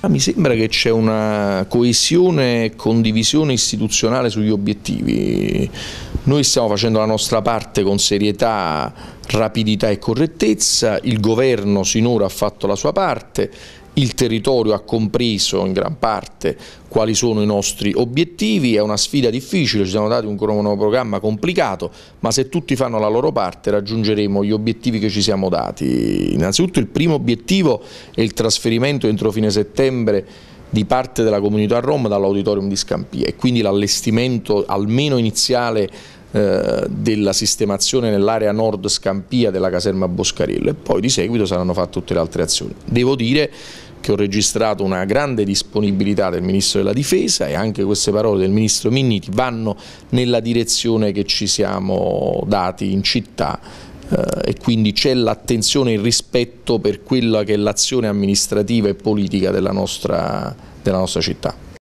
Ah, mi sembra che c'è una coesione e condivisione istituzionale sugli obiettivi. Noi stiamo facendo la nostra parte con serietà, rapidità e correttezza, il governo sinora ha fatto la sua parte, il territorio ha compreso in gran parte quali sono i nostri obiettivi, è una sfida difficile, ci siamo dati un cronoprogramma complicato, ma se tutti fanno la loro parte raggiungeremo gli obiettivi che ci siamo dati. Innanzitutto il primo obiettivo è il trasferimento entro fine settembre di parte della comunità Rom dall'auditorium di Scampia e quindi l'allestimento almeno iniziale eh, della sistemazione nell'area nord Scampia della caserma Boscarello e poi di seguito saranno fatte tutte le altre azioni. Devo dire che ho registrato una grande disponibilità del Ministro della Difesa e anche queste parole del Ministro Minniti vanno nella direzione che ci siamo dati in città eh, e quindi c'è l'attenzione e il rispetto per quella che è l'azione amministrativa e politica della nostra, della nostra città.